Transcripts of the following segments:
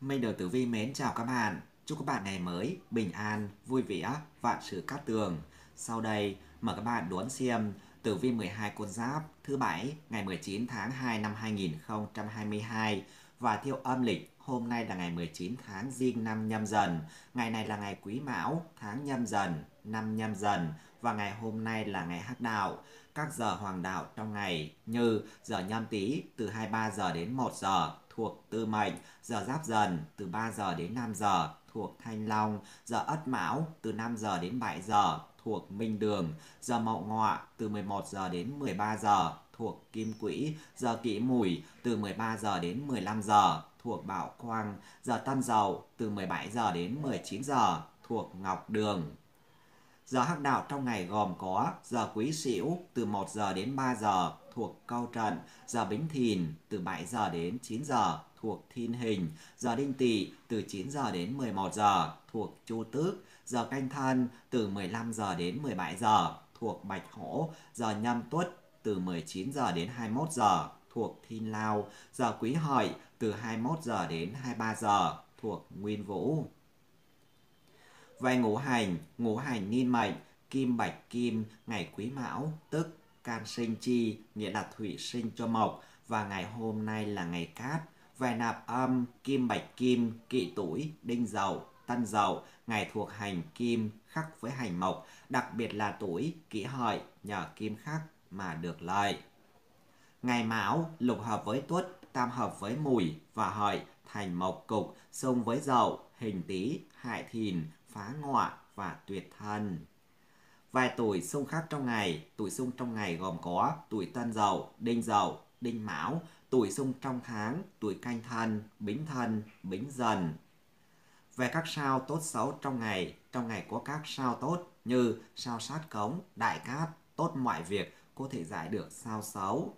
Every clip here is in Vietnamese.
Minh Đầu Tử Vi mến chào các bạn. Chúc các bạn ngày mới bình an, vui vẻ, vạn sự cát tường. Sau đây, mời các bạn đón xem Tử Vi 12 con giáp thứ bảy ngày 19 tháng 2 năm 2022 và theo âm lịch hôm nay là ngày 19 tháng Giêng năm Nhâm Dần. Ngày này là ngày Quý Mão, tháng Nhâm Dần, năm Nhâm Dần và ngày hôm nay là ngày Hắc Đạo. Các giờ hoàng đạo trong ngày như giờ Nhâm Tý từ 23 giờ đến 1 giờ, thuộc Tư Mệnh, giờ Giáp Dần từ 3 giờ đến 5 giờ thuộc Thanh Long, giờ Ất Mão từ 5 giờ đến 7 giờ thuộc Minh Đường, giờ Mậu Ngọ từ 11 giờ đến 13 giờ thuộc Kim Quỹ, giờ Kỷ Mùi từ 13 giờ đến 15 giờ thuộc Bảo Quang, giờ Tân Dậu từ 17 giờ đến 19 giờ thuộc Ngọc Đường. Giờ hắc đạo trong ngày gồm có giờ Quý Sửu từ 1 giờ đến 3 giờ thuộc Cao Trận, giờ Bính Thìn từ 7 giờ đến 9 giờ thuộc Thiên Hình, giờ Đinh Tỵ từ 9 giờ đến 11 giờ thuộc Chu Tước, giờ Canh Thân từ 15 giờ đến 17 giờ thuộc Bạch Hổ, giờ Nhâm Tuất từ 19 giờ đến 21 giờ thuộc Thiên Lao, giờ Quý Hợi từ 21 giờ đến 23 giờ thuộc Nguyên Vũ. Về ngũ hành, ngũ hành niên mệnh, kim bạch kim, ngày quý mão, tức can sinh chi, nghĩa là thủy sinh cho mộc, và ngày hôm nay là ngày cát. Về nạp âm, kim bạch kim, kỵ tuổi, đinh dậu, tân dậu, ngày thuộc hành kim khắc với hành mộc, đặc biệt là tuổi kỷ hợi nhờ kim khắc mà được lợi. Ngày mão lục hợp với tuất, tam hợp với mùi và hợi thành mộc cục, xung với dậu, hình tý, hại thìn, phá ngọa và tuyệt thần Vài tuổi xung khắc trong ngày, tuổi xung trong ngày gồm có tuổi tân dậu, đinh dậu, đinh mão, tuổi xung trong tháng, tuổi canh thân, bính thân, bính dần. Về các sao tốt xấu trong ngày, trong ngày có các sao tốt như sao sát cống, đại cát, tốt mọi việc, có thể giải được sao xấu.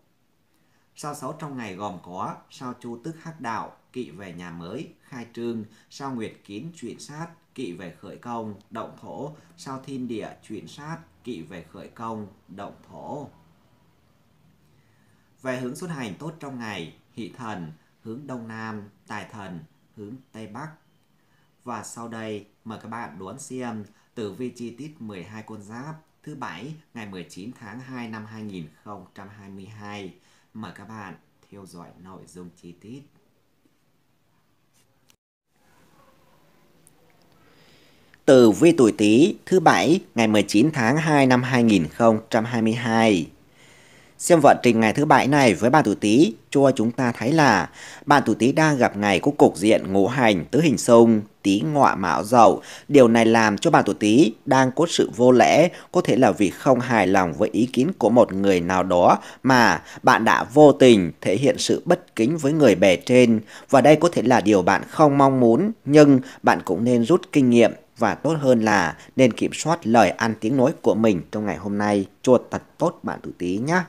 Sao xấu trong ngày gồm có sao chu tức hắc đạo, kỵ về nhà mới, khai trương, sao nguyệt kín chuyện sát, kỵ về khởi công, động thổ, sao thiên địa chuyển sát, kỵ về khởi công, động thổ. Về hướng xuất hành tốt trong ngày, hỷ thần, hướng đông nam, tài thần, hướng tây bắc. Và sau đây, mời các bạn đón xem tử vi chi tiết 12 con giáp thứ bảy ngày 19 tháng 2 năm 2022. Mời các bạn theo dõi nội dung chi tiết. tử vi tuổi Tý thứ bảy ngày 19 tháng 2 năm 2022. Xem vận trình ngày thứ bảy này với bạn tuổi Tý cho chúng ta thấy là bạn tuổi Tý đang gặp ngày có cục diện ngũ hành tứ hình xung Tý ngọ mão dậu. Điều này làm cho bạn tuổi Tý đang có sự vô lễ, có thể là vì không hài lòng với ý kiến của một người nào đó mà bạn đã vô tình thể hiện sự bất kính với người bề trên và đây có thể là điều bạn không mong muốn nhưng bạn cũng nên rút kinh nghiệm và tốt hơn là nên kiểm soát lời ăn tiếng nói của mình trong ngày hôm nay. chuột thật tốt bạn tử tí nhé.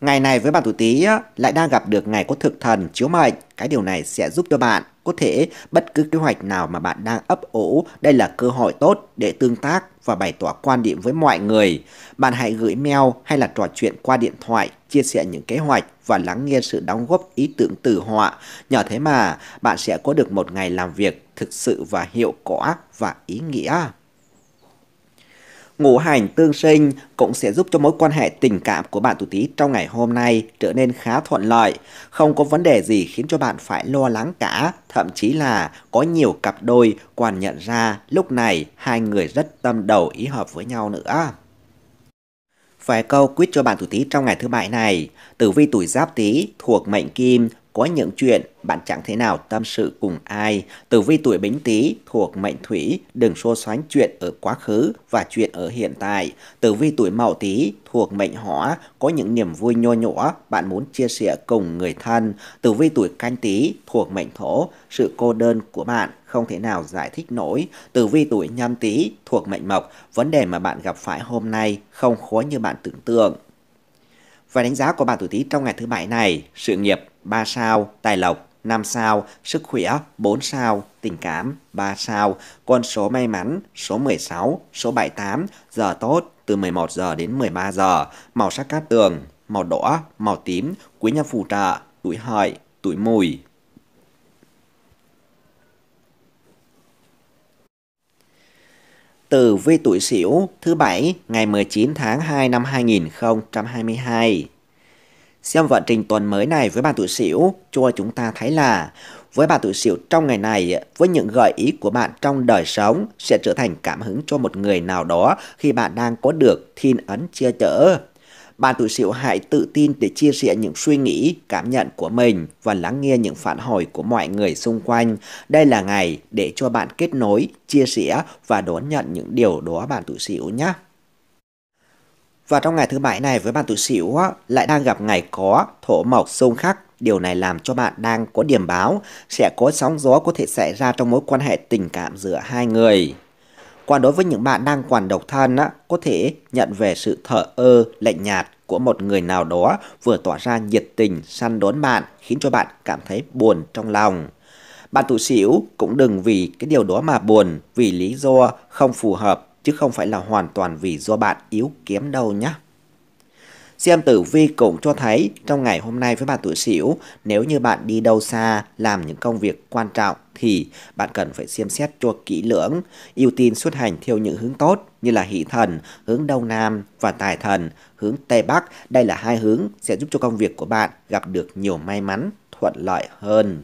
Ngày này với bạn tuổi Tý lại đang gặp được ngày có thực thần chiếu mệnh, cái điều này sẽ giúp cho bạn có thể bất cứ kế hoạch nào mà bạn đang ấp ủ, đây là cơ hội tốt để tương tác và bày tỏ quan điểm với mọi người. Bạn hãy gửi mail hay là trò chuyện qua điện thoại, chia sẻ những kế hoạch và lắng nghe sự đóng góp ý tưởng từ họa. Nhờ thế mà bạn sẽ có được một ngày làm việc thực sự và hiệu quả và ý nghĩa ngũ hành tương sinh cũng sẽ giúp cho mối quan hệ tình cảm của bạn tuổi Tý trong ngày hôm nay trở nên khá thuận lợi, không có vấn đề gì khiến cho bạn phải lo lắng cả, thậm chí là có nhiều cặp đôi còn nhận ra lúc này hai người rất tâm đầu ý hợp với nhau nữa. Vài câu quyết cho bạn tuổi Tý trong ngày thứ bảy này. Tử vi tuổi Giáp Tý thuộc mệnh Kim có những chuyện bạn chẳng thế nào tâm sự cùng ai. Tử vi tuổi bính tý thuộc mệnh thủy, đừng xô sánh chuyện ở quá khứ và chuyện ở hiện tại. Tử vi tuổi mậu tý thuộc mệnh hỏa, có những niềm vui nho nhỏ bạn muốn chia sẻ cùng người thân. Tử vi tuổi canh tý thuộc mệnh thổ, sự cô đơn của bạn không thể nào giải thích nổi. Tử vi tuổi nhâm tý thuộc mệnh mộc, vấn đề mà bạn gặp phải hôm nay không khó như bạn tưởng tượng. Và đánh giá của bạn tuổi tý trong ngày thứ bảy này, sự nghiệp 3 sao, tài lộc 5 sao, sức khỏe 4 sao, tình cảm 3 sao, con số may mắn số 16, số 78, giờ tốt từ 11 giờ đến 13 giờ, màu sắc cát tường, màu đỏ, màu tím, quý nhân phù trợ, tuổi hợi, tuổi mùi. từ vi tuổi Sửu thứ bảy ngày 19 tháng 2 năm 2022. Xem vận trình tuần mới này với bà tuổi sửu cho chúng ta thấy là với bà tuổi sửu trong ngày này, với những gợi ý của bạn trong đời sống sẽ trở thành cảm hứng cho một người nào đó khi bạn đang có được thiên ấn chia chở. Bạn tuổi sửu hãy tự tin để chia sẻ những suy nghĩ, cảm nhận của mình và lắng nghe những phản hồi của mọi người xung quanh. Đây là ngày để cho bạn kết nối, chia sẻ và đón nhận những điều đó bạn tuổi sửu nhé. Và trong ngày thứ bảy này với bạn tuổi Sửu lại đang gặp ngày có thổ mộc xung khắc Điều này làm cho bạn đang có điểm báo sẽ có sóng gió có thể xảy ra trong mối quan hệ tình cảm giữa hai người. Còn đối với những bạn đang còn độc thân, có thể nhận về sự thở ơ, lạnh nhạt của một người nào đó vừa tỏ ra nhiệt tình, săn đón bạn, khiến cho bạn cảm thấy buồn trong lòng. Bạn tuổi sửu cũng đừng vì cái điều đó mà buồn vì lý do không phù hợp chứ không phải là hoàn toàn vì do bạn yếu kém đâu nhé. Xem tử vi cũng cho thấy trong ngày hôm nay với bạn tuổi Sửu, nếu như bạn đi đâu xa, làm những công việc quan trọng thì bạn cần phải xem xét cho kỹ lưỡng, ưu tiên xuất hành theo những hướng tốt như là hỷ thần, hướng đông nam và tài thần, hướng tây bắc. Đây là hai hướng sẽ giúp cho công việc của bạn gặp được nhiều may mắn, thuận lợi hơn.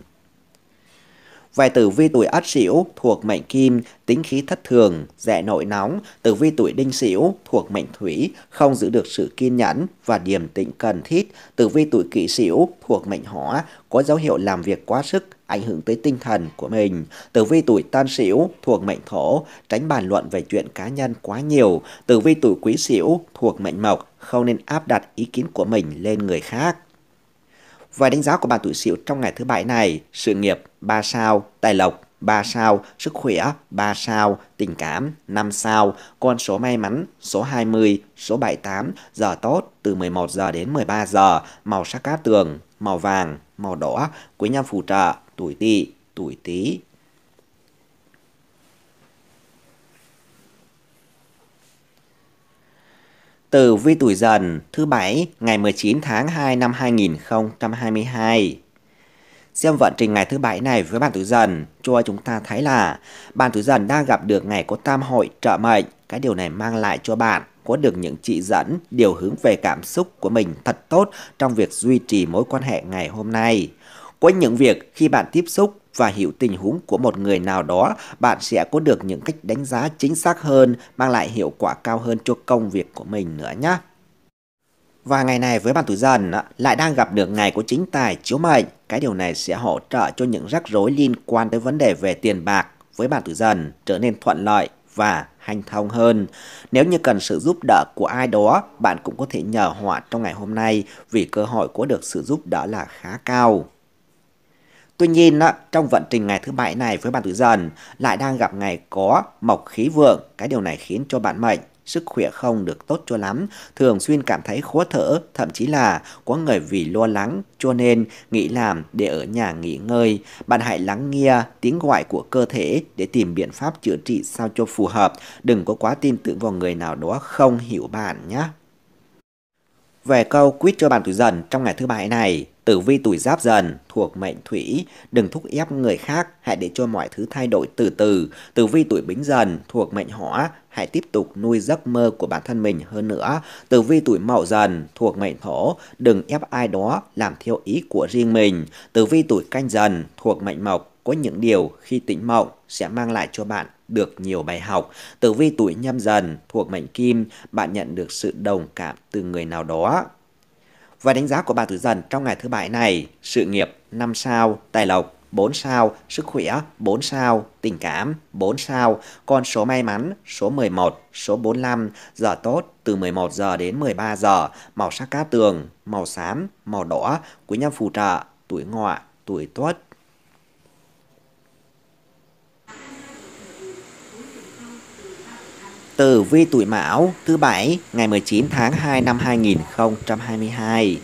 Vài tử vi tuổi ất sửu thuộc mệnh kim, tính khí thất thường, dễ nội nóng, tử vi tuổi đinh sửu thuộc mệnh thủy, không giữ được sự kiên nhẫn và điềm tĩnh cần thiết, tử vi tuổi kỷ sửu thuộc mệnh hỏa, có dấu hiệu làm việc quá sức, ảnh hưởng tới tinh thần của mình. Tử vi tuổi Tân Sửu thuộc mệnh Thổ, tránh bàn luận về chuyện cá nhân quá nhiều. Tử vi tuổi Quý Sửu thuộc mệnh Mộc, không nên áp đặt ý kiến của mình lên người khác. Và đánh giá của bạn tuổi Sửu trong ngày thứ bảy này, sự nghiệp 3 sao, tài lộc 3 sao, sức khỏe 3 sao, tình cảm 5 sao, con số may mắn số 20, số 78, giờ tốt từ 11 giờ đến 13 giờ, màu sắc cát tường, màu vàng, màu đỏ, quý nhân phù trợ, tuổi tỵ, tuổi tý, từ vi tuổi dần thứ bảy ngày 19 tháng 2 năm 2022. Xem vận trình ngày thứ bảy này với bạn tuổi dần, cho chúng ta thấy là bạn tuổi dần đang gặp được ngày có tam hội trợ mệnh. Cái điều này mang lại cho bạn có được những chỉ dẫn, điều hướng về cảm xúc của mình thật tốt trong việc duy trì mối quan hệ ngày hôm nay. Có những việc khi bạn tiếp xúc và hiểu tình huống của một người nào đó, bạn sẽ có được những cách đánh giá chính xác hơn, mang lại hiệu quả cao hơn cho công việc của mình nữa nhé. Và ngày này với bạn tuổi dần lại đang gặp được ngày của chính tài chiếu mệnh. Cái điều này sẽ hỗ trợ cho những rắc rối liên quan tới vấn đề về tiền bạc với bạn tuổi dần trở nên thuận lợi và hành thông hơn. Nếu như cần sự giúp đỡ của ai đó, bạn cũng có thể nhờ họ trong ngày hôm nay vì cơ hội có được sự giúp đỡ là khá cao. Tuy nhiên, trong vận trình ngày thứ bảy này với bạn tuổi dần lại đang gặp ngày có mộc khí vượng. Cái điều này khiến cho bạn mệnh sức khỏe không được tốt cho lắm, thường xuyên cảm thấy khó thở, thậm chí là có người vì lo lắng cho nên nghĩ làm để ở nhà nghỉ ngơi. Bạn hãy lắng nghe tiếng gọi của cơ thể để tìm biện pháp chữa trị sao cho phù hợp, đừng có quá tin tưởng vào người nào đó không hiểu bạn nhé. Về câu quyết cho bạn tuổi dần trong ngày thứ bảy này, tử vi tuổi giáp dần thuộc mệnh thủy, đừng thúc ép người khác, hãy để cho mọi thứ thay đổi từ từ. Tử vi tuổi bính dần thuộc mệnh hỏa, hãy tiếp tục nuôi giấc mơ của bản thân mình hơn nữa. Tử vi tuổi mậu dần thuộc mệnh thổ, đừng ép ai đó làm theo ý của riêng mình. Tử vi tuổi canh dần thuộc mệnh mộc, có những điều khi tỉnh mộng sẽ mang lại cho bạn được nhiều bài học. Tử vi tuổi nhâm dần thuộc mệnh kim, bạn nhận được sự đồng cảm từ người nào đó. Và đánh giá của bà tử dần trong ngày thứ bảy này, sự nghiệp 5 sao, tài lộc 4 sao, sức khỏe 4 sao, tình cảm 4 sao, con số may mắn số 11, số 45, giờ tốt từ 11 giờ đến 13 giờ, màu sắc cá tường, màu xám, màu đỏ, quý nhân phù trợ, tuổi ngọ, tuổi tuất, Tử vi tuổi Mão thứ bảy ngày 19 tháng 2 năm 2022.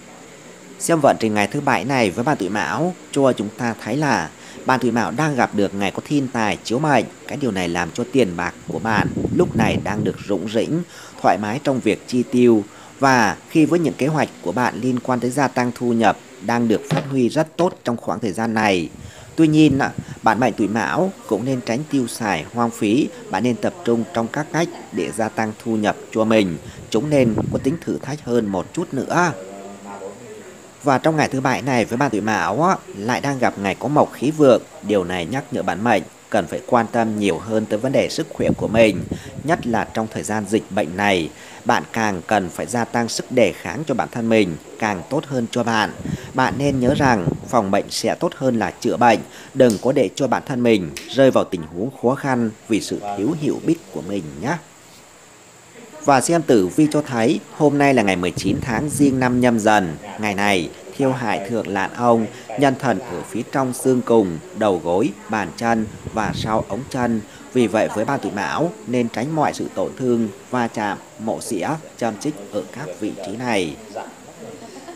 Xem vận trình ngày thứ bảy này với bạn tuổi Mão cho chúng ta thấy là bạn tuổi Mão đang gặp được ngày có thiên tài chiếu mệnh. Cái điều này làm cho tiền bạc của bạn lúc này đang được rủng rỉnh, thoải mái trong việc chi tiêu và khi với những kế hoạch của bạn liên quan tới gia tăng thu nhập đang được phát huy rất tốt trong khoảng thời gian này. Tuy nhiên, bạn mệnh tuổi mão cũng nên tránh tiêu xài hoang phí, bạn nên tập trung trong các cách để gia tăng thu nhập cho mình. Chúng nên có tính thử thách hơn một chút nữa. Và trong ngày thứ bảy này với bạn tuổi mão lại đang gặp ngày có mộc khí vượng, điều này nhắc nhở bạn mệnh cần phải quan tâm nhiều hơn tới vấn đề sức khỏe của mình, nhất là trong thời gian dịch bệnh này. Bạn càng cần phải gia tăng sức đề kháng cho bản thân mình, càng tốt hơn cho bạn. Bạn nên nhớ rằng phòng bệnh sẽ tốt hơn là chữa bệnh, đừng có để cho bản thân mình rơi vào tình huống khó khăn vì sự thiếu hiểu biết của mình nhé. Và xem tử vi cho thấy hôm nay là ngày 19 tháng riêng năm nhâm dần. Ngày này khiêu hại thượng lạn ông, nhân thần ở phía trong xương cùng, đầu gối, bàn chân và sau ống chân. Vì vậy với ban tuổi mão nên tránh mọi sự tổn thương, va chạm, mổ xỉa, châm chích ở các vị trí này.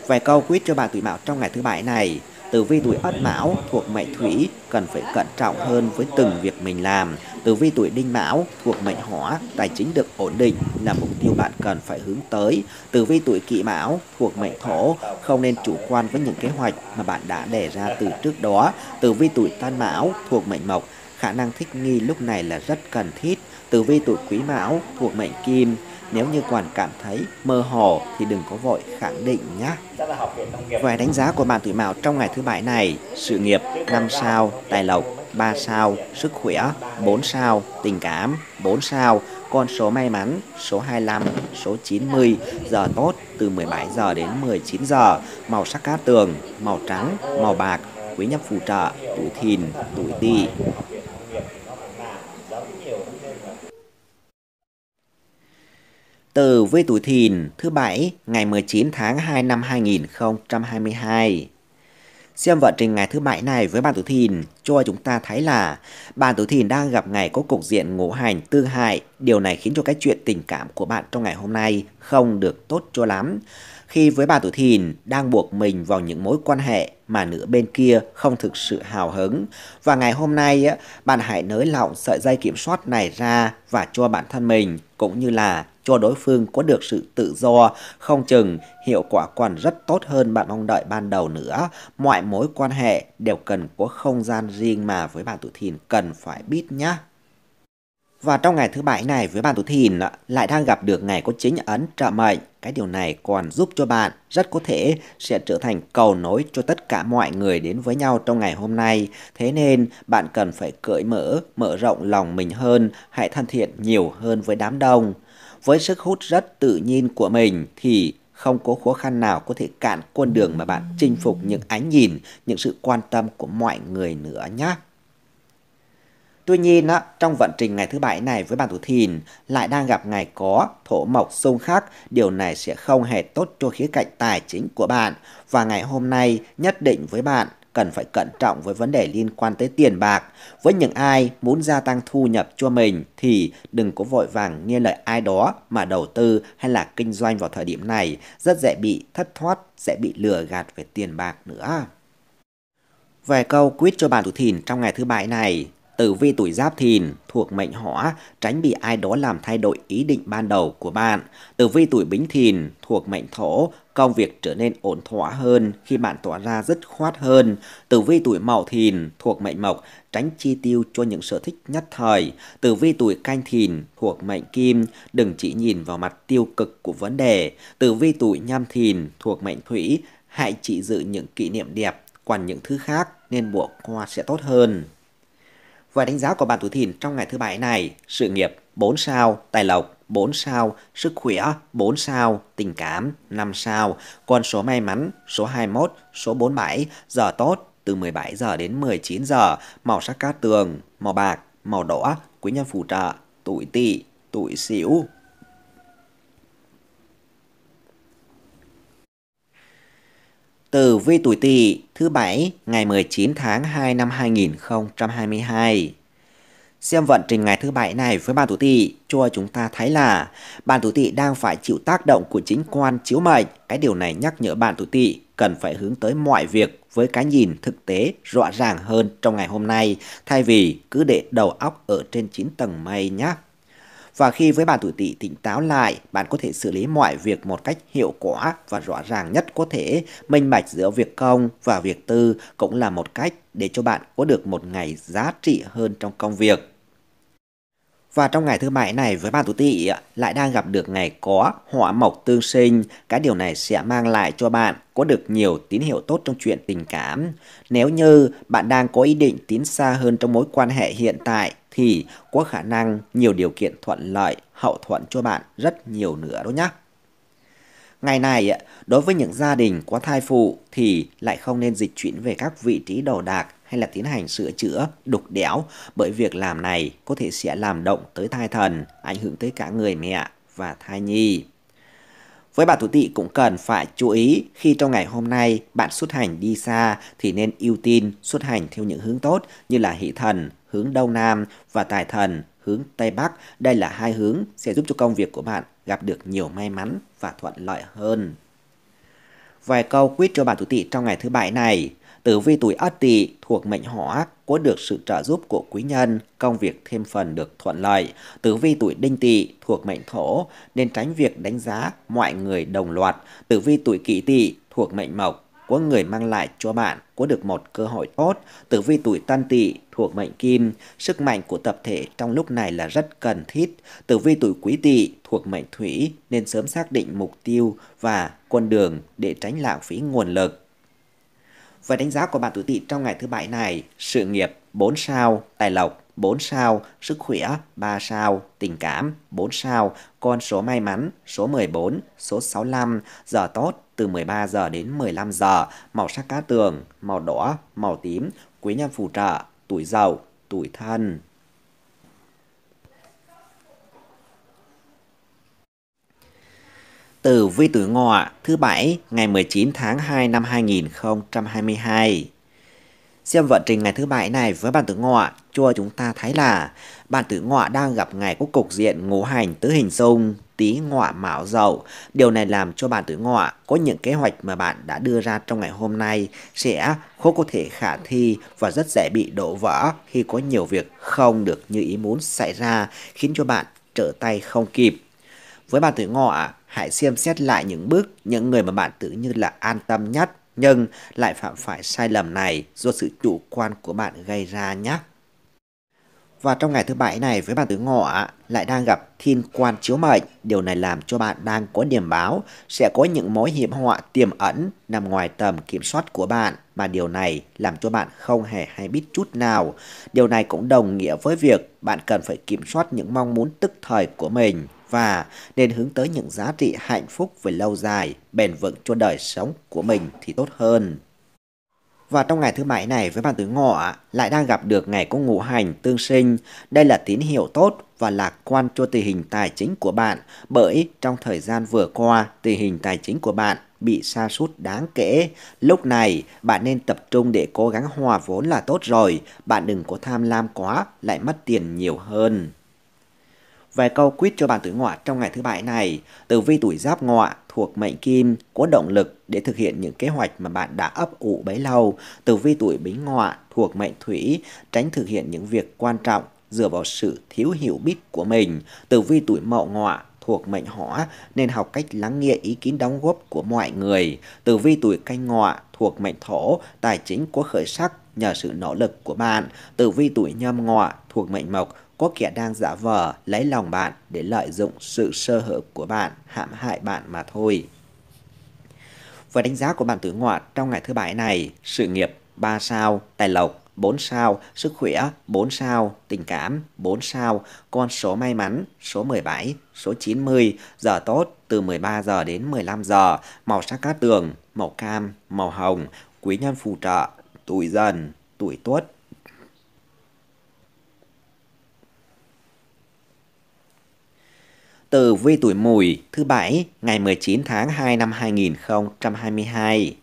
Vài câu quyết cho bạn tuổi mão trong ngày thứ bảy này. Tử vi tuổi Ất Mão thuộc mệnh Thủy cần phải cẩn trọng hơn với từng việc mình làm. Tử vi tuổi Đinh Mão thuộc mệnh Hỏa, tài chính được ổn định là mục tiêu bạn cần phải hướng tới. Tử vi tuổi Kỷ Mão thuộc mệnh Thổ, không nên chủ quan với những kế hoạch mà bạn đã đề ra từ trước đó. Tử vi tuổi Tân Mão thuộc mệnh Mộc, khả năng thích nghi lúc này là rất cần thiết. Tử vi tuổi Quý Mão thuộc mệnh Kim, nếu như quản cảm thấy mơ hồ thì đừng có vội khẳng định nhé. Về đánh giá của bạn tuổi Mão trong ngày thứ bảy này, sự nghiệp 5 sao, tài lộc 3 sao, sức khỏe 4 sao, tình cảm 4 sao, con số may mắn số 25, số 90, giờ tốt từ 17 giờ đến 19 giờ, màu sắc cát tường, màu trắng, màu bạc, quý nhân phù trợ, tuổi thìn, tuổi tỵ. từ với tuổi thìn thứ bảy ngày 19 tháng 2 năm 2022. Xem vận trình ngày thứ bảy này với bạn tuổi thìn cho chúng ta thấy là bạn tuổi thìn đang gặp ngày có cục diện ngũ hành tương hại. Điều này khiến cho cái chuyện tình cảm của bạn trong ngày hôm nay không được tốt cho lắm. Khi với bạn tuổi thìn đang buộc mình vào những mối quan hệ mà nửa bên kia không thực sự hào hứng. Và ngày hôm nay bạn hãy nới lỏng sợi dây kiểm soát này ra và cho bản thân mình cũng như là cho đối phương có được sự tự do, không chừng hiệu quả còn rất tốt hơn bạn mong đợi ban đầu nữa. Mọi mối quan hệ đều cần có không gian riêng mà với bạn tuổi thìn cần phải biết nhé. Và trong ngày thứ bảy này với bạn tuổi thìn lại đang gặp được ngày có chính ấn trợ mệnh. Cái điều này còn giúp cho bạn rất có thể sẽ trở thành cầu nối cho tất cả mọi người đến với nhau trong ngày hôm nay. Thế nên bạn cần phải cởi mở, mở rộng lòng mình hơn, hãy thân thiện nhiều hơn với đám đông với sức hút rất tự nhiên của mình thì không có khó khăn nào có thể cản con đường mà bạn chinh phục những ánh nhìn, những sự quan tâm của mọi người nữa nhé. Tuy nhiên, á, trong vận trình ngày thứ bảy này với bạn tuổi thìn lại đang gặp ngày có thổ mộc xung khắc, điều này sẽ không hề tốt cho khía cạnh tài chính của bạn và ngày hôm nay nhất định với bạn cần phải cẩn trọng với vấn đề liên quan tới tiền bạc. Với những ai muốn gia tăng thu nhập cho mình thì đừng có vội vàng nghe lời ai đó mà đầu tư hay là kinh doanh vào thời điểm này, rất dễ bị thất thoát, sẽ bị lừa gạt về tiền bạc nữa. Về câu quyết cho bạn tuổi thìn trong ngày thứ bảy này, tử vi tuổi giáp thìn thuộc mệnh hỏa tránh bị ai đó làm thay đổi ý định ban đầu của bạn tử vi tuổi bính thìn thuộc mệnh thổ công việc trở nên ổn thỏa hơn khi bạn tỏa ra dứt khoát hơn, tử vi tuổi mậu thìn thuộc mệnh mộc tránh chi tiêu cho những sở thích nhất thời, tử vi tuổi canh thìn thuộc mệnh kim đừng chỉ nhìn vào mặt tiêu cực của vấn đề, tử vi tuổi nhâm thìn thuộc mệnh thủy hãy chỉ giữ những kỷ niệm đẹp, còn những thứ khác nên bộ qua sẽ tốt hơn. Và đánh giá của bạn tuổi thìn trong ngày thứ bảy này, sự nghiệp 4 sao, tài lộc 4 sao, sức khỏe 4 sao, tình cảm 5 sao, con số may mắn số 21, số 47, giờ tốt từ 17 giờ đến 19 giờ, màu sắc cát tường, màu bạc, màu đỏ, quý nhân phù trợ, tuổi tỵ, tuổi sửu. từ vi tuổi tỵ thứ bảy ngày 19 tháng 2 năm 2022. Xem vận trình ngày thứ bảy này với bạn tuổi tỵ cho chúng ta thấy là bạn tuổi tỵ đang phải chịu tác động của chính quan chiếu mệnh. Cái điều này nhắc nhở bạn tuổi tỵ cần phải hướng tới mọi việc với cái nhìn thực tế rõ ràng hơn trong ngày hôm nay thay vì cứ để đầu óc ở trên chín tầng mây nhé. Và khi với bạn tuổi tỵ tỉnh táo lại, bạn có thể xử lý mọi việc một cách hiệu quả và rõ ràng nhất có thể, minh bạch giữa việc công và việc tư cũng là một cách để cho bạn có được một ngày giá trị hơn trong công việc. Và trong ngày thứ bảy này với bạn tuổi tỵ lại đang gặp được ngày có họa mộc tương sinh, cái điều này sẽ mang lại cho bạn có được nhiều tín hiệu tốt trong chuyện tình cảm. Nếu như bạn đang có ý định tiến xa hơn trong mối quan hệ hiện tại thì có khả năng nhiều điều kiện thuận lợi, hậu thuận cho bạn rất nhiều nữa đó nhé. Ngày này, đối với những gia đình có thai phụ thì lại không nên dịch chuyển về các vị trí đồ đạc hay là tiến hành sửa chữa, đục đẽo bởi việc làm này có thể sẽ làm động tới thai thần, ảnh hưởng tới cả người mẹ và thai nhi. Với bà thủ tị cũng cần phải chú ý khi trong ngày hôm nay bạn xuất hành đi xa thì nên ưu tiên xuất hành theo những hướng tốt như là hỷ thần hướng Đông Nam và tài thần hướng Tây Bắc. Đây là hai hướng sẽ giúp cho công việc của bạn gặp được nhiều may mắn và thuận lợi hơn. Vài câu quyết cho bạn tuổi tỵ trong ngày thứ bảy này, tử vi tuổi ất tỵ thuộc mệnh hỏa có được sự trợ giúp của quý nhân, công việc thêm phần được thuận lợi. Tử vi tuổi đinh tỵ thuộc mệnh thổ nên tránh việc đánh giá mọi người đồng loạt. Tử vi tuổi kỷ tỵ thuộc mệnh mộc của người mang lại cho bạn có được một cơ hội tốt. Tử vi tuổi Tân Tỵ thuộc mệnh Kim, sức mạnh của tập thể trong lúc này là rất cần thiết. Tử vi tuổi Quý Tỵ thuộc mệnh Thủy nên sớm xác định mục tiêu và con đường để tránh lãng phí nguồn lực. Và đánh giá của bạn tuổi Tỵ trong ngày thứ bảy này, sự nghiệp 4 sao, tài lộc 4 sao, sức khỏe 3 sao, tình cảm 4 sao, con số may mắn số 14, số 65, giờ tốt từ 13 giờ đến 15 giờ, màu sắc cá tường, màu đỏ, màu tím, quý nhân phù trợ, tuổi giàu, tuổi thân. từ vi tuổi ngọ thứ bảy ngày 19 tháng 2 năm 2022 Xem vận trình ngày thứ bảy này với bản tử ngọ, cho chúng ta thấy là bản tử ngọ đang gặp ngày có cục diện ngũ hành tứ hình xung, tí ngọ mão dậu. Điều này làm cho bản tử ngọ có những kế hoạch mà bạn đã đưa ra trong ngày hôm nay sẽ khó có thể khả thi và rất dễ bị đổ vỡ khi có nhiều việc không được như ý muốn xảy ra khiến cho bạn trở tay không kịp. Với bản tử ngọ, hãy xem xét lại những bước, những người mà bạn tự như là an tâm nhất nhưng lại phạm phải sai lầm này do sự chủ quan của bạn gây ra nhé. Và trong ngày thứ bảy này với bạn tử ngọ lại đang gặp thiên quan chiếu mệnh. Điều này làm cho bạn đang có điểm báo sẽ có những mối hiểm họa tiềm ẩn nằm ngoài tầm kiểm soát của bạn mà điều này làm cho bạn không hề hay biết chút nào. Điều này cũng đồng nghĩa với việc bạn cần phải kiểm soát những mong muốn tức thời của mình vả nên hướng tới những giá trị hạnh phúc về lâu dài, bền vững cho đời sống của mình thì tốt hơn. Và trong ngày thứ bảy này với bạn tuổi ngọ lại đang gặp được ngày có ngũ hành tương sinh. Đây là tín hiệu tốt và lạc quan cho tình hình tài chính của bạn bởi trong thời gian vừa qua tình hình tài chính của bạn bị sa sút đáng kể. Lúc này bạn nên tập trung để cố gắng hòa vốn là tốt rồi. Bạn đừng có tham lam quá lại mất tiền nhiều hơn về câu quyết cho bạn tuổi ngọ trong ngày thứ bảy này. Tử vi tuổi giáp ngọ thuộc mệnh kim có động lực để thực hiện những kế hoạch mà bạn đã ấp ủ bấy lâu. Tử vi tuổi bính ngọ thuộc mệnh thủy tránh thực hiện những việc quan trọng dựa vào sự thiếu hiểu biết của mình. Tử vi tuổi mậu ngọ thuộc mệnh hỏa nên học cách lắng nghe ý kiến đóng góp của mọi người. Tử vi tuổi canh ngọ thuộc mệnh thổ, tài chính có khởi sắc nhờ sự nỗ lực của bạn. Tử vi tuổi nhâm ngọ thuộc mệnh mộc có kẻ đang giả vờ lấy lòng bạn để lợi dụng sự sơ hở của bạn, hãm hại bạn mà thôi. Với đánh giá của bạn tử ngoạn trong ngày thứ bảy này, sự nghiệp 3 sao, tài lộc 4 sao, sức khỏe 4 sao, tình cảm 4 sao, con số may mắn số 17, số 90, giờ tốt từ 13 giờ đến 15 giờ, màu sắc cát tường, màu cam, màu hồng, quý nhân phù trợ, tuổi dần, tuổi tuất, từ vi tuổi mùi thứ bảy ngày 19 tháng 2 năm 2022.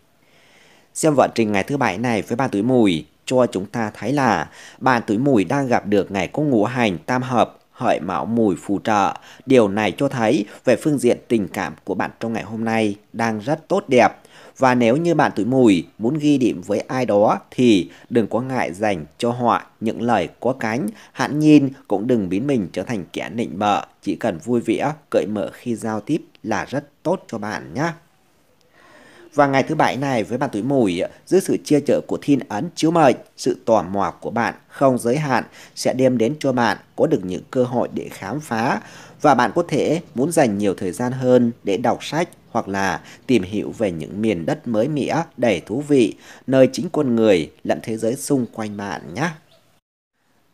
Xem vận trình ngày thứ bảy này với bạn tuổi mùi cho chúng ta thấy là bạn tuổi mùi đang gặp được ngày có ngũ hành tam hợp hợi mão mùi phù trợ. Điều này cho thấy về phương diện tình cảm của bạn trong ngày hôm nay đang rất tốt đẹp và nếu như bạn tuổi mùi muốn ghi điểm với ai đó thì đừng có ngại dành cho họ những lời có cánh, hạn nhìn cũng đừng biến mình trở thành kẻ nịnh bợ, chỉ cần vui vẻ, cởi mở khi giao tiếp là rất tốt cho bạn nhé. Và ngày thứ bảy này với bạn tuổi mùi, dưới sự chia chở của thiên ấn chiếu mệnh, sự tò mò của bạn không giới hạn sẽ đem đến cho bạn có được những cơ hội để khám phá và bạn có thể muốn dành nhiều thời gian hơn để đọc sách hoặc là tìm hiểu về những miền đất mới mẻ đầy thú vị, nơi chính con người lẫn thế giới xung quanh bạn nhé.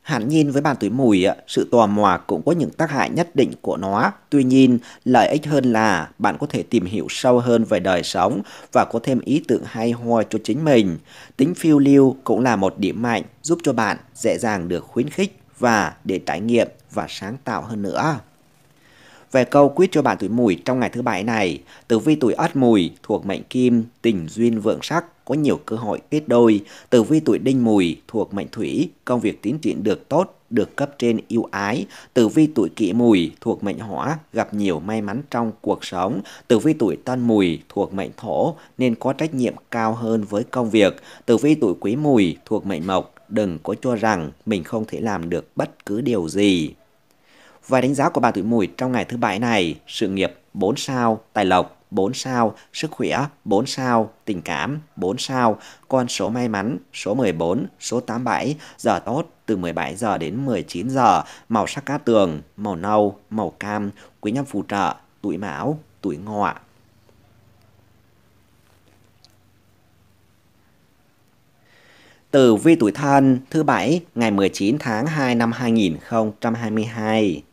Hẳn nhìn với bàn túi mùi, sự tò mò cũng có những tác hại nhất định của nó. Tuy nhiên, lợi ích hơn là bạn có thể tìm hiểu sâu hơn về đời sống và có thêm ý tưởng hay ho cho chính mình. Tính phiêu lưu cũng là một điểm mạnh giúp cho bạn dễ dàng được khuyến khích và để trải nghiệm và sáng tạo hơn nữa về câu quyết cho bạn tuổi mùi trong ngày thứ bảy này, tử vi tuổi ất mùi thuộc mệnh kim, tình duyên vượng sắc, có nhiều cơ hội kết đôi. Tử vi tuổi đinh mùi thuộc mệnh thủy, công việc tiến triển được tốt, được cấp trên yêu ái. Tử vi tuổi kỷ mùi thuộc mệnh hỏa, gặp nhiều may mắn trong cuộc sống. Tử vi tuổi tân mùi thuộc mệnh thổ, nên có trách nhiệm cao hơn với công việc. Tử vi tuổi quý mùi thuộc mệnh mộc, đừng có cho rằng mình không thể làm được bất cứ điều gì. Vài đánh giá của bà tuổi mùi trong ngày thứ bảy này, sự nghiệp 4 sao, tài lộc 4 sao, sức khỏe 4 sao, tình cảm 4 sao, con số may mắn số 14, số 87, giờ tốt từ 17 giờ đến 19 giờ, màu sắc cát tường, màu nâu, màu cam, quý nhân phù trợ, tuổi mão, tuổi ngọ. từ vi tuổi thân thứ bảy ngày 19 tháng 2 năm 2022.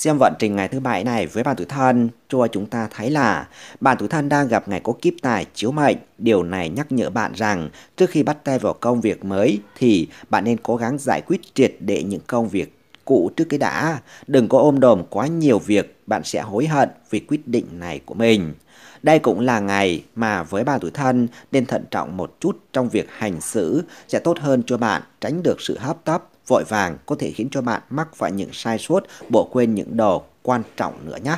Xem vận trình ngày thứ bảy này với bạn tuổi thân, cho chúng ta thấy là bạn tuổi thân đang gặp ngày có kiếp tài chiếu mệnh. Điều này nhắc nhở bạn rằng trước khi bắt tay vào công việc mới thì bạn nên cố gắng giải quyết triệt để những công việc cũ trước cái đã. Đừng có ôm đồm quá nhiều việc, bạn sẽ hối hận vì quyết định này của mình. Đây cũng là ngày mà với bạn tuổi thân nên thận trọng một chút trong việc hành xử sẽ tốt hơn cho bạn tránh được sự hấp tấp vội vàng có thể khiến cho bạn mắc phải những sai sót, bỏ quên những đồ quan trọng nữa nhé.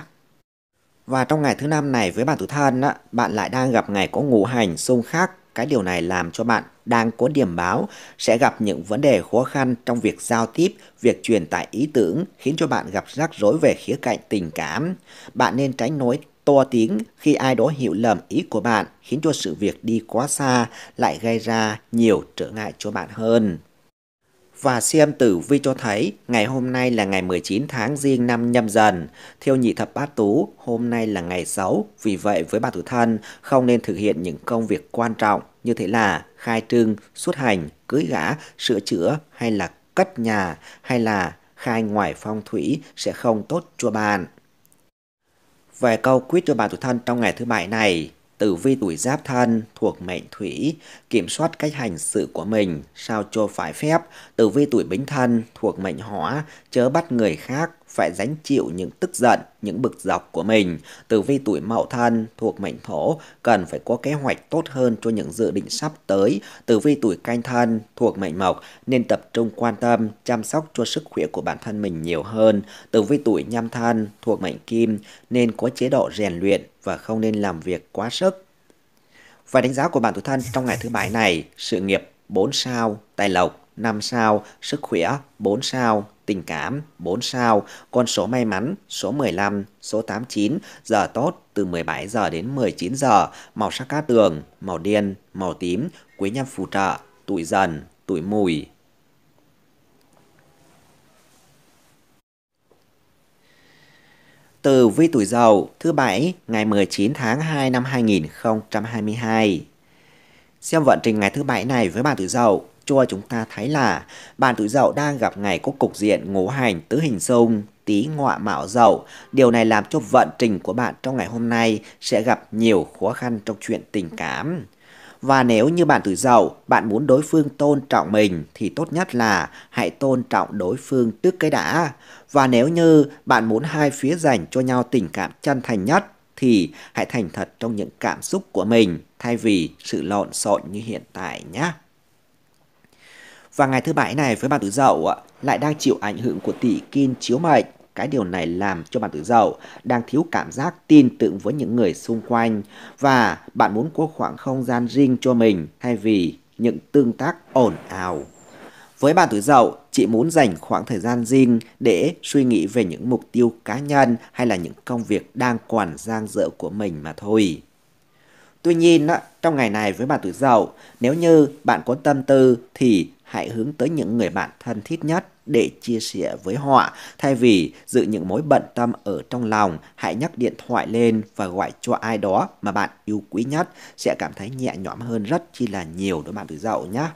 Và trong ngày thứ năm này với bạn tuổi thân, á, bạn lại đang gặp ngày có ngũ hành xung khắc. Cái điều này làm cho bạn đang có điểm báo sẽ gặp những vấn đề khó khăn trong việc giao tiếp, việc truyền tải ý tưởng khiến cho bạn gặp rắc rối về khía cạnh tình cảm. Bạn nên tránh nói to tiếng khi ai đó hiểu lầm ý của bạn khiến cho sự việc đi quá xa lại gây ra nhiều trở ngại cho bạn hơn và xem tử vi cho thấy ngày hôm nay là ngày 19 tháng riêng năm nhâm dần, theo nhị thập bát tú, hôm nay là ngày xấu vì vậy với bà tử thân không nên thực hiện những công việc quan trọng như thế là khai trương, xuất hành, cưới gã, sửa chữa hay là cất nhà hay là khai ngoài phong thủy sẽ không tốt cho bạn. Về câu quyết cho bà tử thân trong ngày thứ bảy này, tử vi tuổi giáp thân thuộc mệnh thủy, kiểm soát cách hành sự của mình, sao cho phải phép, tử vi tuổi bính thân thuộc mệnh hỏa, chớ bắt người khác phải gánh chịu những tức giận, những bực dọc của mình. Tử vi tuổi mậu thân thuộc mệnh thổ cần phải có kế hoạch tốt hơn cho những dự định sắp tới. Tử vi tuổi canh thân thuộc mệnh mộc nên tập trung quan tâm, chăm sóc cho sức khỏe của bản thân mình nhiều hơn. Tử vi tuổi nhâm thân thuộc mệnh kim nên có chế độ rèn luyện và không nên làm việc quá sức. Và đánh giá của bản tuổi thân trong ngày thứ bảy này, sự nghiệp 4 sao, tài lộc 5 sao, sức khỏe 4 sao, tình cảm 4 sao, con số may mắn số 15, số 89, giờ tốt từ 17 giờ đến 19 giờ, màu sắc cát tường, màu đen, màu tím, quý nhân phù trợ, tuổi dần, tuổi mùi. Từ vi tuổi dậu thứ bảy ngày 19 tháng 2 năm 2022. Xem vận trình ngày thứ bảy này với bạn tuổi dậu cho chúng ta thấy là bạn tuổi dậu đang gặp ngày có cục diện ngũ hành tứ hình xung tí ngọa mạo dậu. Điều này làm cho vận trình của bạn trong ngày hôm nay sẽ gặp nhiều khó khăn trong chuyện tình cảm. Và nếu như bạn tuổi dậu, bạn muốn đối phương tôn trọng mình thì tốt nhất là hãy tôn trọng đối phương trước cái đã. Và nếu như bạn muốn hai phía dành cho nhau tình cảm chân thành nhất thì hãy thành thật trong những cảm xúc của mình thay vì sự lộn xộn như hiện tại nhé. Và ngày thứ bảy này với bạn tử dậu lại đang chịu ảnh hưởng của tỷ kim chiếu mệnh. Cái điều này làm cho bạn tử dậu đang thiếu cảm giác tin tưởng với những người xung quanh và bạn muốn có khoảng không gian riêng cho mình thay vì những tương tác ồn ào. Với bạn tuổi dậu, chị muốn dành khoảng thời gian riêng để suy nghĩ về những mục tiêu cá nhân hay là những công việc đang quản giang dở của mình mà thôi. Tuy nhiên, trong ngày này với bạn tuổi dậu, nếu như bạn có tâm tư thì hãy hướng tới những người bạn thân thiết nhất để chia sẻ với họ. Thay vì giữ những mối bận tâm ở trong lòng, hãy nhắc điện thoại lên và gọi cho ai đó mà bạn yêu quý nhất sẽ cảm thấy nhẹ nhõm hơn rất chi là nhiều đối bạn tuổi dậu nhé.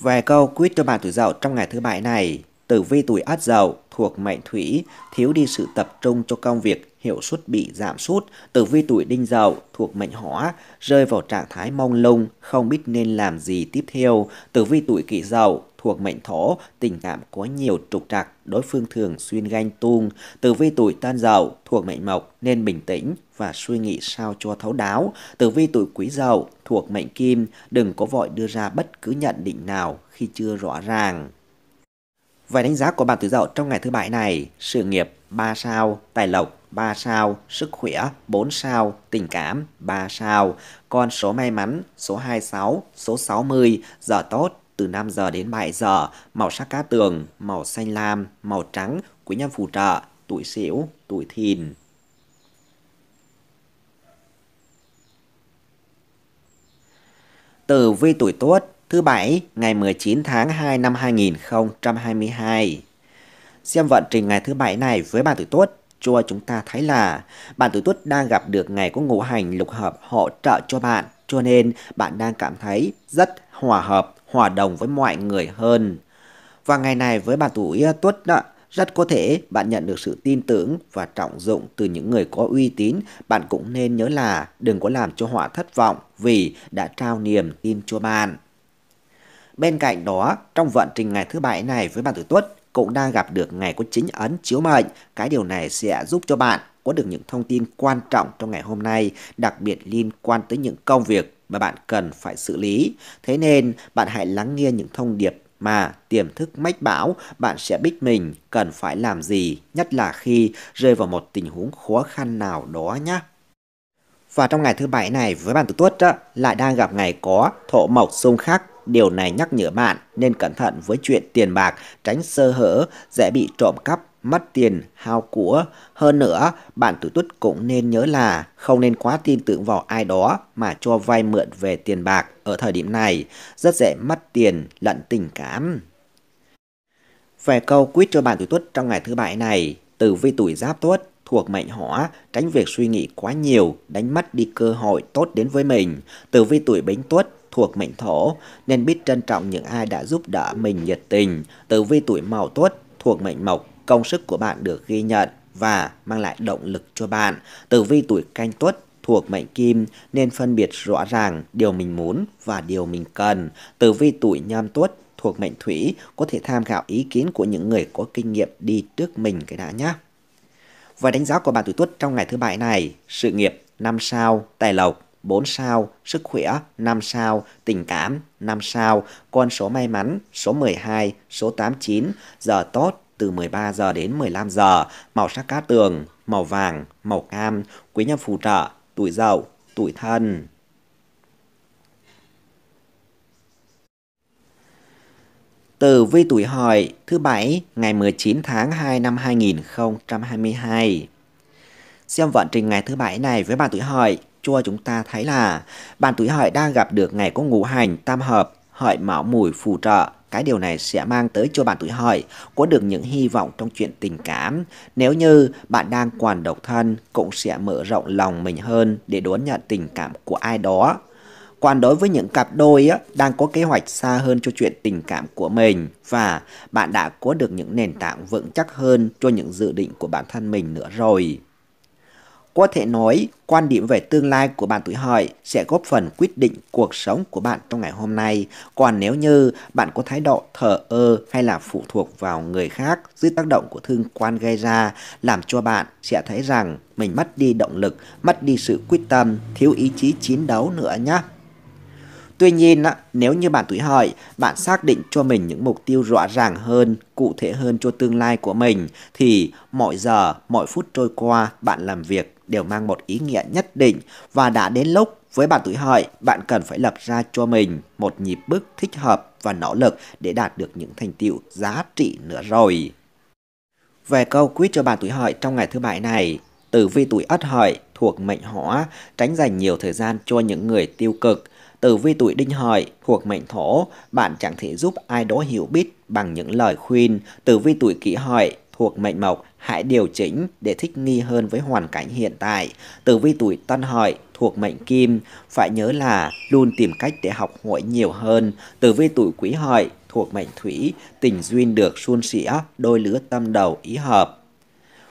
Về câu quyết cho bạn tuổi dậu trong ngày thứ bảy này, tử vi tuổi ất dậu thuộc mệnh thủy thiếu đi sự tập trung cho công việc hiệu suất bị giảm sút, tử vi tuổi đinh dậu thuộc mệnh hỏa, rơi vào trạng thái mong lung, không biết nên làm gì tiếp theo. Tử vi tuổi kỷ dậu thuộc mệnh thổ, tình cảm có nhiều trục trặc, đối phương thường xuyên ganh tuông. Tử vi tuổi tân dậu thuộc mệnh mộc nên bình tĩnh và suy nghĩ sao cho thấu đáo. Tử vi tuổi quý dậu thuộc mệnh kim, đừng có vội đưa ra bất cứ nhận định nào khi chưa rõ ràng. Vài đánh giá của bạn tuổi dậu trong ngày thứ bảy này, sự nghiệp 3 sao, tài lộc 3 sao, sức khỏe 4 sao, tình cảm 3 sao, con số may mắn số 26, số 60, giờ tốt từ 5 giờ đến 7 giờ, màu sắc cá tường, màu xanh lam, màu trắng, quý nhân phù trợ, tuổi sửu, tuổi thìn. từ vi tuổi tuất thứ Bảy ngày 19 tháng 2 năm 2022. Xem vận trình ngày thứ Bảy này với bạn tử tuất cho chúng ta thấy là bạn tuổi tuất đang gặp được ngày có ngũ hành lục hợp hỗ trợ cho bạn cho nên bạn đang cảm thấy rất hòa hợp hòa đồng với mọi người hơn và ngày này với bạn tuổi tuất đó rất có thể bạn nhận được sự tin tưởng và trọng dụng từ những người có uy tín bạn cũng nên nhớ là đừng có làm cho họ thất vọng vì đã trao niềm tin cho bạn Bên cạnh đó, trong vận trình ngày thứ bảy này với bạn tuổi tuất cũng đang gặp được ngày có chính ấn chiếu mệnh. Cái điều này sẽ giúp cho bạn có được những thông tin quan trọng trong ngày hôm nay, đặc biệt liên quan tới những công việc mà bạn cần phải xử lý. Thế nên, bạn hãy lắng nghe những thông điệp mà tiềm thức mách bảo bạn sẽ biết mình cần phải làm gì, nhất là khi rơi vào một tình huống khó khăn nào đó nhé. Và trong ngày thứ bảy này với bạn tuổi tuất lại đang gặp ngày có thổ mộc xung khắc Điều này nhắc nhở bạn nên cẩn thận với chuyện tiền bạc, tránh sơ hở, dễ bị trộm cắp, mất tiền, hao của. Hơn nữa, bạn tuổi tuất cũng nên nhớ là không nên quá tin tưởng vào ai đó mà cho vay mượn về tiền bạc ở thời điểm này. Rất dễ mất tiền, lẫn tình cảm. Về câu quyết cho bạn tuổi tuất trong ngày thứ bảy này, tử vi tuổi giáp tuất thuộc mệnh hỏa, tránh việc suy nghĩ quá nhiều, đánh mất đi cơ hội tốt đến với mình. Tử vi tuổi bính tuất thuộc mệnh thổ nên biết trân trọng những ai đã giúp đỡ mình nhiệt tình. Tử vi tuổi mậu tuất thuộc mệnh mộc, công sức của bạn được ghi nhận và mang lại động lực cho bạn. Tử vi tuổi canh tuất thuộc mệnh kim nên phân biệt rõ ràng điều mình muốn và điều mình cần. Tử vi tuổi nhâm tuất thuộc mệnh thủy có thể tham khảo ý kiến của những người có kinh nghiệm đi trước mình cái đã nhé. Và đánh giá của bạn tuổi tuất trong ngày thứ bảy này, sự nghiệp 5 sao, tài lộc 4 sao, sức khỏe 5 sao, tình cảm 5 sao, con số may mắn số 12, số 89, giờ tốt từ 13 giờ đến 15 giờ, màu sắc cá tường, màu vàng, màu cam, quý nhân phù trợ, tuổi dậu, tuổi thân. từ vi tuổi hợi thứ bảy ngày 19 tháng 2 năm 2022. Xem vận trình ngày thứ bảy này với bà tuổi hợi cho chúng ta thấy là bạn tuổi hợi đang gặp được ngày có ngũ hành tam hợp, hợi mão mùi phù trợ. Cái điều này sẽ mang tới cho bạn tuổi hợi có được những hy vọng trong chuyện tình cảm. Nếu như bạn đang còn độc thân, cũng sẽ mở rộng lòng mình hơn để đón nhận tình cảm của ai đó. Còn đối với những cặp đôi á, đang có kế hoạch xa hơn cho chuyện tình cảm của mình và bạn đã có được những nền tảng vững chắc hơn cho những dự định của bản thân mình nữa rồi. Có thể nói, quan điểm về tương lai của bạn tuổi hợi sẽ góp phần quyết định cuộc sống của bạn trong ngày hôm nay. Còn nếu như bạn có thái độ thờ ơ hay là phụ thuộc vào người khác dưới tác động của thương quan gây ra, làm cho bạn sẽ thấy rằng mình mất đi động lực, mất đi sự quyết tâm, thiếu ý chí chiến đấu nữa nhé. Tuy nhiên, nếu như bạn tuổi hợi, bạn xác định cho mình những mục tiêu rõ ràng hơn, cụ thể hơn cho tương lai của mình, thì mọi giờ, mọi phút trôi qua, bạn làm việc đều mang một ý nghĩa nhất định và đã đến lúc với bạn tuổi hợi, bạn cần phải lập ra cho mình một nhịp bước thích hợp và nỗ lực để đạt được những thành tiệu giá trị nữa rồi. Về câu quyết cho bạn tuổi hợi trong ngày thứ bảy này, tử vi tuổi ất hợi thuộc mệnh hỏa, tránh dành nhiều thời gian cho những người tiêu cực. Tử vi tuổi đinh hợi thuộc mệnh thổ, bạn chẳng thể giúp ai đó hiểu biết bằng những lời khuyên. Tử vi tuổi kỷ hợi thuộc mệnh mộc, hãy điều chỉnh để thích nghi hơn với hoàn cảnh hiện tại. Tử vi tuổi Tân Hợi thuộc mệnh Kim, phải nhớ là luôn tìm cách để học hỏi nhiều hơn. Tử vi tuổi Quý Hợi thuộc mệnh Thủy, tình duyên được suôn sẻ, đôi lứa tâm đầu ý hợp.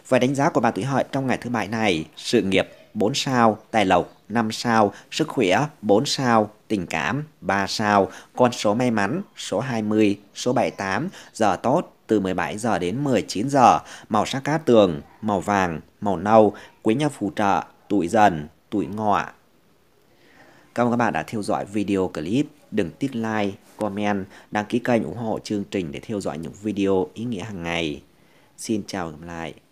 Và đánh giá của bà tuổi Hợi trong ngày thứ bảy này, sự nghiệp 4 sao, tài lộc 5 sao, sức khỏe 4 sao, tình cảm 3 sao, con số may mắn số 20, số 78, giờ tốt từ 17 giờ đến 19 giờ, màu sắc cát tường, màu vàng, màu nâu, quý nhân phù trợ, tuổi dần, tuổi ngọ. Cảm ơn các bạn đã theo dõi video clip. Đừng tiếc like, comment, đăng ký kênh ủng hộ chương trình để theo dõi những video ý nghĩa hàng ngày. Xin chào và gặp lại.